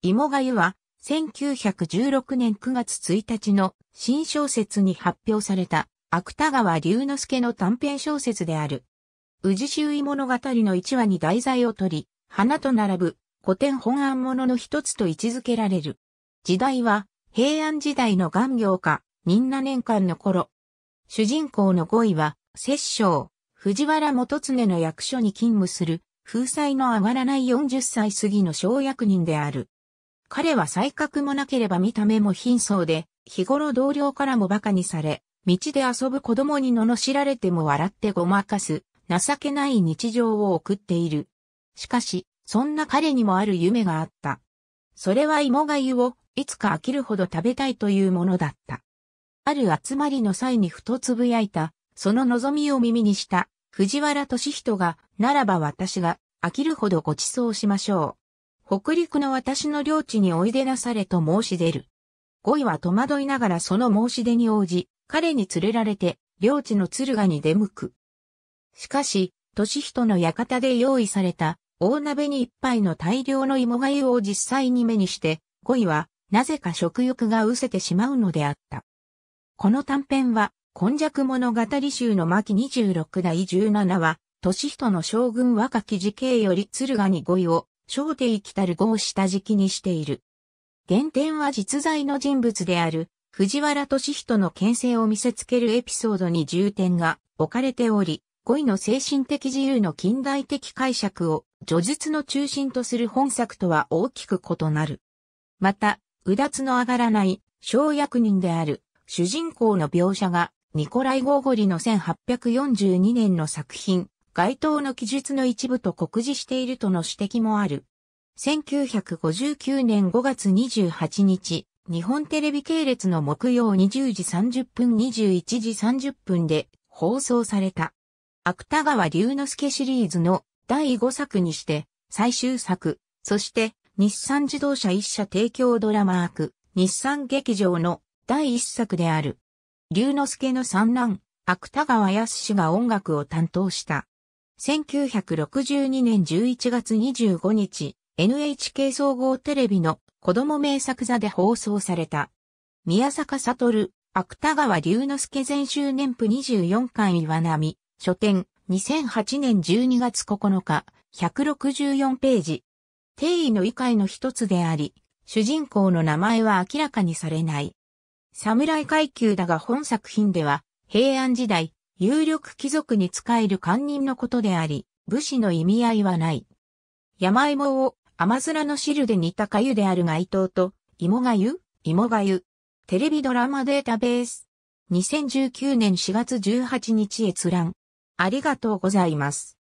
芋がゆは、1916年9月1日の新小説に発表された、芥川龍之介の短編小説である。宇治周囲物語の一話に題材を取り、花と並ぶ古典本案物の一つと位置づけられる。時代は、平安時代の元行家、忍那年間の頃。主人公の5位は、摂政、藤原元常の役所に勤務する、風災の上がらない40歳過ぎの小役人である。彼は才覚もなければ見た目も貧相で、日頃同僚からも馬鹿にされ、道で遊ぶ子供に罵られても笑ってごまかす、情けない日常を送っている。しかし、そんな彼にもある夢があった。それは芋がゆをいつか飽きるほど食べたいというものだった。ある集まりの際にふとつぶやいた、その望みを耳にした、藤原敏人が、ならば私が飽きるほどご馳走しましょう。北陸の私の領地においでなされと申し出る。五位は戸惑いながらその申し出に応じ、彼に連れられて、領地の鶴賀に出向く。しかし、年人の館で用意された、大鍋に一杯の大量の芋がゆを実際に目にして、五位は、なぜか食欲が失せてしまうのであった。この短編は、今弱物語集の巻26代17は、年人の将軍若き時系より鶴賀に五位を小帝来たる号を下敷きにしている。原点は実在の人物である藤原敏人の牽制を見せつけるエピソードに重点が置かれており、恋の精神的自由の近代的解釈を叙述の中心とする本作とは大きく異なる。また、うだつの上がらない小役人である主人公の描写がニコライ・ゴーゴリの1842年の作品該当の記述の一部と酷似しているとの指摘もある。1959年5月28日、日本テレビ系列の木曜20時30分21時30分で放送された。芥川龍之介シリーズの第5作にして最終作、そして日産自動車一社提供ドラマーク、日産劇場の第1作である。龍之介の三男、芥川康が音楽を担当した。1962年11月25日、NHK 総合テレビの子供名作座で放送された。宮坂悟、芥川龍之介全集年譜24巻岩波、書店、2008年12月9日、164ページ。定位の異界の一つであり、主人公の名前は明らかにされない。侍階級だが本作品では、平安時代、有力貴族に仕える官人のことであり、武士の意味合いはない。山芋を甘面の汁で煮た粥である街灯と、芋が芋がテレビドラマデータベース。2019年4月18日閲覧。ありがとうございます。